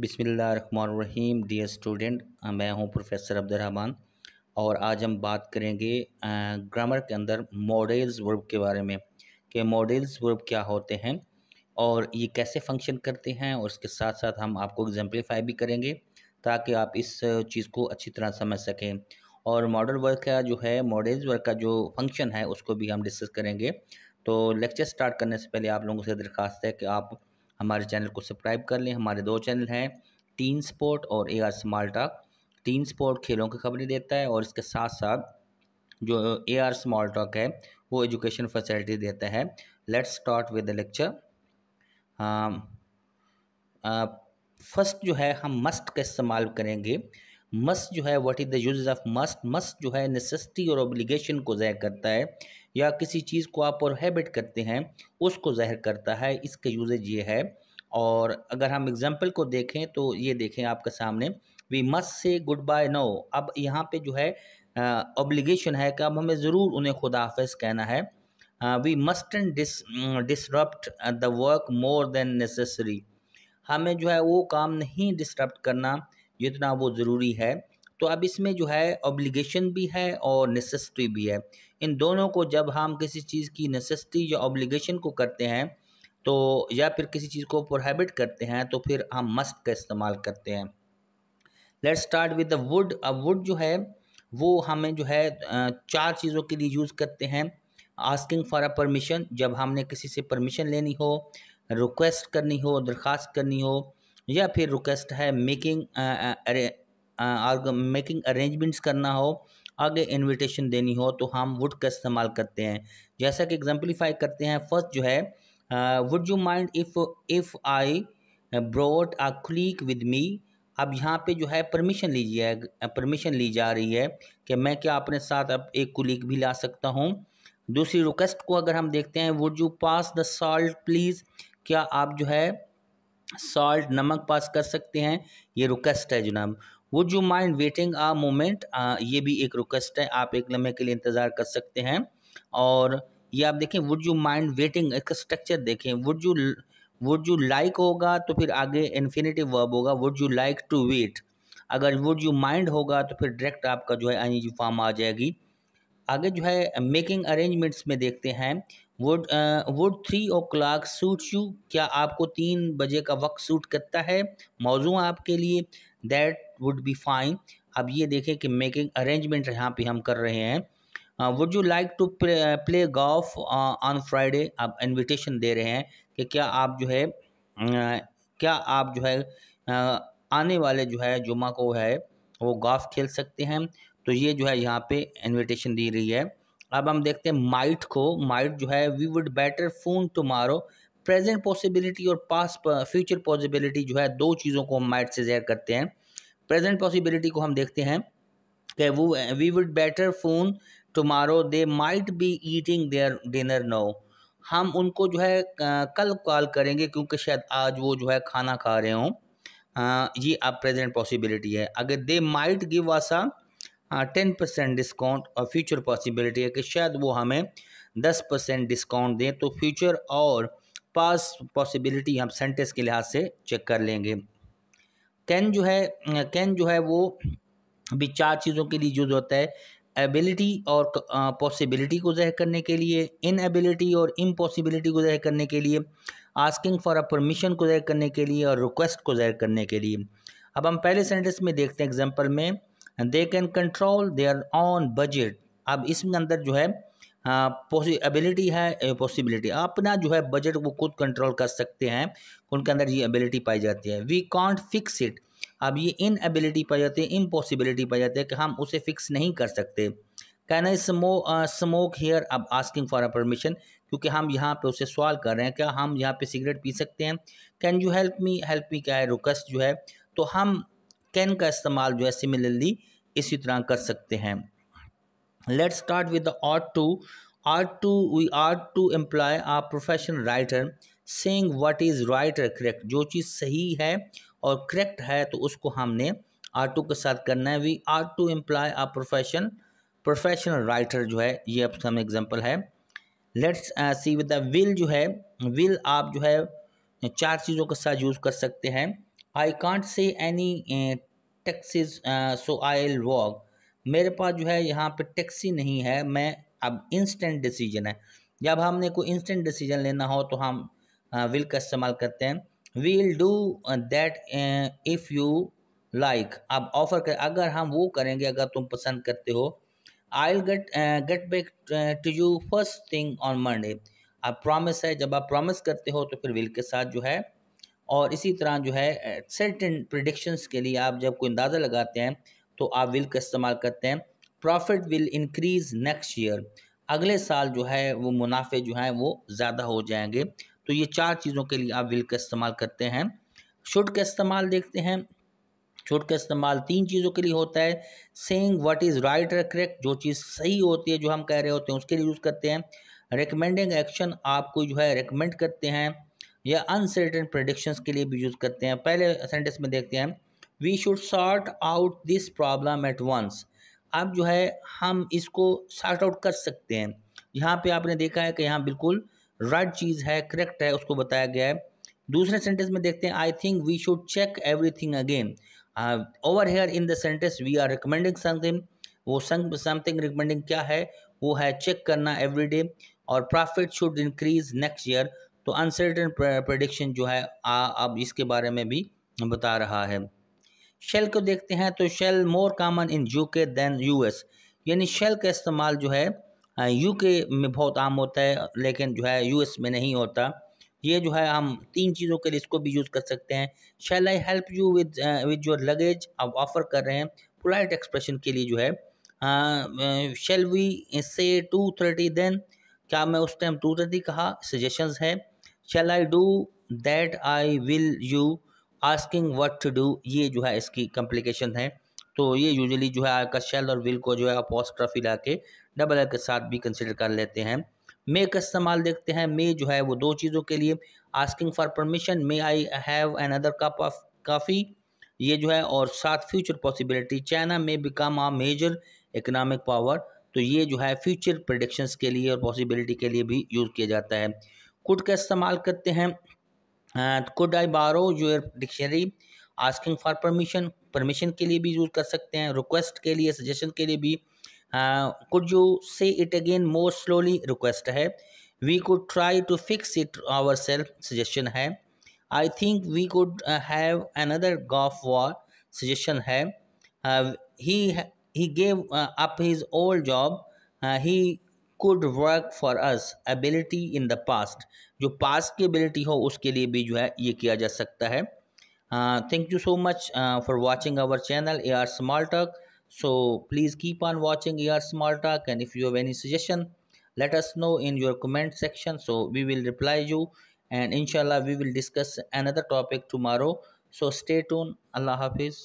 बिसमीम dear student मैं हूं प्रोफेसर अब्दुलरहमान और आज हम बात करेंगे ग्रामर के अंदर मॉडल्स वर्ब के बारे में कि मॉडल्स वर्ब क्या होते हैं और ये कैसे फंक्शन करते हैं और इसके साथ साथ हम आपको एग्जाम्पलीफाई भी करेंगे ताकि आप इस चीज़ को अच्छी तरह समझ सकें और मॉडल वर्क का जो है मॉडल्स वर्क का जो फंक्शन है उसको भी हम डिस्कस करेंगे तो लेक्चर स्टार्ट करने से पहले आप लोगों से दरख्वास्त है कि आप हमारे चैनल को सब्सक्राइब कर लें हमारे दो चैनल हैं टीन स्पोर्ट और A R small talk teen sport खेलों की खबरें देता है और इसके साथ साथ जो ए आर स्मॉल टॉक है वो एजुकेशन फैसिलिटी देता है let's start with the lecture first जो है हम मस्ट का इस्तेमाल करेंगे मस्ट जो है what is the use of must must जो है नेसेसिटी और ऑब्लिगेशन को जय करता है या किसी चीज़ को आप प्रोहेबिट करते हैं उसको जहर करता है इसका यूजेज ये है और अगर हम एग्ज़ाम्पल को देखें तो ये देखें आपके सामने we must say goodbye no अब यहाँ पे जो है ऑब्लिगेशन है कि अब हमें ज़रूर उन्हें खुदाफज कहना है we must dis disrupt the work more than necessary हमें जो है वो काम नहीं डिस्टर्ब करना जितना वो ज़रूरी है तो अब इसमें जो है ऑब्लिगेशन भी है और नेसेसिटी भी है इन दोनों को जब हम किसी चीज़ की नेसेसिटी या ऑब्लिगेशन को करते हैं तो या फिर किसी चीज़ को प्रोहैबिट करते हैं तो फिर हम मस्ट का इस्तेमाल करते हैं let's start with the would अब वुड जो है वो हमें जो है चार चीज़ों के लिए यूज़ करते हैं आस्किंग फॉर अ परमिशन जब हमने किसी से परमिशन लेनी हो रिक्वेस्ट करनी हो दरख्वास्त करनी हो या फिर रिक्वेस्ट है मेकिंग मेकिंग अरेंजमेंट्स करना हो आगे इनविटेशन देनी हो तो हम वुड का इस्तेमाल करते हैं जैसा कि एग्जाम्पलीफाई करते हैं फर्स्ट जो है would you mind if if I brought a click with me अब यहाँ पे जो है परमिशन लीजिए परमिशन ली जा रही है कि मैं क्या अपने साथ अब एक कुलीग भी ला सकता हूँ दूसरी रिक्वेस्ट को अगर हम देखते हैं would you pass the salt please क्या आप जो है सॉल्ट नमक पास कर सकते हैं ये रिक्वेस्ट है जनाब would you mind waiting a moment ये भी एक रिक्वेस्ट है आप एक लम्हे के लिए इंतज़ार कर सकते हैं और ये आप देखें वुड यू माइंड वेटिंग एक स्ट्रक्चर देखें would you would you like होगा तो फिर आगे इन्फिनेटिव वर्ब होगा would you like to wait अगर वुड यू माइंड होगा तो फिर डायरेक्ट आपका जो है आई जी फॉर्म आ जाएगी आगे जो है मेकिंग अरेंजमेंट्स में देखते हैं would would three o'clock suit you क्या आपको तीन बजे का वक्त सूट करता है मौजू आपके लिए दैट वुड बी फाइन अब ये देखें कि मेकिंग अरेंजमेंट यहाँ पे हम कर रहे हैं would you like to play golf on Friday आप इनविटेशन दे रहे हैं कि क्या आप जो है क्या आप जो है आने वाले जो है जुमा को है वो गॉफ खेल सकते हैं तो ये जो है यहाँ पे इनविटेशन दी रही है अब हम देखते हैं माइट को माइट जो है we would better phone tomorrow present possibility और पास फ्यूचर पॉसिबिलिटी जो है दो चीज़ों को हम माइंड से जेयर करते हैं प्रेजेंट पॉसिबिलिटी को हम देखते हैं कि वो we would better phone tomorrow they might be eating their dinner no हम उनको जो है कल कॉल करेंगे क्योंकि शायद आज वो जो है खाना खा रहे हों ये अब प्रेजेंट पॉसिबिलिटी है अगर they might give us a ten percent discount और फ्यूचर पॉसिबिलिटी है कि शायद वो हमें दस परसेंट डिस्काउंट दें तो फ्यूचर और पास पॉसिबिलिटी हम सेंटेंस के लिहाज से चेक कर लेंगे कैन जो है कैन जो है वो भी चार चीज़ों के लिए यूज़ होता है एबिलिटी और पॉसिबिलिटी को जहर करने के लिए इनएबिलिटी और इम्पॉसिबिलिटी को जहर करने के लिए आस्किंग फॉर अ परमिशन को जहर करने के लिए और रिक्वेस्ट को जहर करने के लिए अब हम पहले सेंटेंस में देखते हैं एग्जाम्पल में they can control their own budget अब इसमें अंदर जो है एबिलिटी हाँ, है पॉसिबिलिटी अपना जो है बजट वो खुद कंट्रोल कर सकते हैं उनके अंदर ये एबिलिटी पाई जाती है वी कॉन्ट फिक्स इट अब ये इन एबिलिटी पाई जाती है इम्पॉसिबिलिटी पाई जाती है कि हम उसे फिक्स नहीं कर सकते can I smo smoke here अब आस्किंग फॉर अ परमिशन क्योंकि हम यहाँ पे उसे सवाल कर रहे हैं क्या हम यहाँ पे सिगरेट पी सकते हैं can you help me help me क्या है रिक्वेस्ट जो है तो हम कैन का इस्तेमाल जो है सिमिलरली इसी तरह कर सकते हैं let's start with the ought to to we we to to uh our writer saying what is is right correct जो चीज़ सही है और करेक्ट है तो उसको हमने आर टू के साथ करना है we are to employ a profession professional writer जो है ये अब हम एग्जाम्पल है let's see with the will जो है विल आप जो है चार चीज़ों के साथ यूज़ कर सकते हैं I can't say any taxes so I'll walk मेरे पास जो है यहाँ पे टैक्सी नहीं है मैं अब इंस्टेंट डिसीजन है जब हमने कोई इंस्टेंट डिसीजन लेना हो तो हम विल का इस्तेमाल करते हैं we'll do that if you like अब ऑफ़र कर अगर हम वो करेंगे अगर तुम पसंद करते हो I will get get back to you first thing on Monday अब प्रॉमिस है जब आप प्रॉमिस करते हो तो फिर विल के साथ जो है और इसी तरह जो है सर्टेन प्रडिक्शंस के लिए आप जब कोई अंदाज़ा लगाते हैं तो आप विल का इस्तेमाल करते हैं profit will increase next year अगले साल जो है वो मुनाफे जो हैं वो ज़्यादा हो जाएंगे तो ये चार चीज़ों के लिए आप विल का इस्तेमाल करते हैं शुड का इस्तेमाल देखते हैं शुड का इस्तेमाल तीन चीज़ों के लिए होता है सेइंग व्हाट इज़ राइट और करेक्ट जो चीज़ सही होती है जो हम कह रहे होते हैं उसके लिए यूज़ करते हैं रिकमेंडिंग एक्शन आपको जो है रिकमेंड करते हैं या अनसर्टेन प्रडिक्शंस के लिए भी यूज़ करते हैं पहले सेंटेंस में देखते हैं we should sort out this problem at once अब जो है हम इसको सॉर्ट आउट कर सकते हैं यहाँ पे आपने देखा है कि यहाँ बिल्कुल राइट चीज़ है करेक्ट है उसको बताया गया है दूसरे सेंटेंस में देखते हैं I think we should check everything again over here in the sentence we are recommending something वो समथिंग रिकमेंडिंग क्या है वो है चेक करना एवरी डे और profit should increase next year तो अनसर्टन प्रडिक्शन जो है आ, अब इसके बारे में भी बता रहा है शेल को देखते हैं तो shall more common in U K than S यानी शेल का इस्तेमाल जो है यू के में बहुत आम होता है लेकिन जो है एस में नहीं होता ये जो है हम तीन चीज़ों के लिए इसको भी यूज़ कर सकते हैं shall I help you with with your luggage अब ऑफ़र कर रहे हैं पोलाइट एक्सप्रेशन के लिए जो है shall we say two thirty then क्या मैं उस टाइम टू थर्टी कहा सजेशंस है shall I do that I will you asking what to do ये जो है इसकी कम्प्लिकेशन है तो ये यूजली जो है आपका शेल और विल को जो है अपॉस्ट्रफी ला के डबल एल के साथ भी कंसिडर कर लेते हैं मे का इस्तेमाल देखते हैं मे जो है वो दो चीज़ों के लिए asking for permission may I have another cup of coffee ये जो है और साथ फ्यूचर पॉसिबिलिटी चाइना में become a major economic power तो ये जो है फ्यूचर प्रडिक्शंस के लिए और पॉसिबिलिटी के लिए भी यूज़ किया जाता है कुट का इस्तेमाल करते हैं हाँ, तो could I borrow your dictionary asking for permission permission के लिए भी यूज़ कर सकते हैं रिक्वेस्ट के लिए सजेशन के लिए भी could you say it again more slowly request है we could try to fix it ourselves suggestion है I think we could have another golf war suggestion है he gave up his old job he could work for us ability in the past जो past की ability हो उसके लिए भी जो है ये किया जा सकता है thank you so much for watching our channel A R small talk so please keep on watching A R small small talk and if you have any suggestion let us know in your comment section so we will reply you and इनशाला we will discuss another topic tomorrow so stay tuned अल्लाह हाफिज़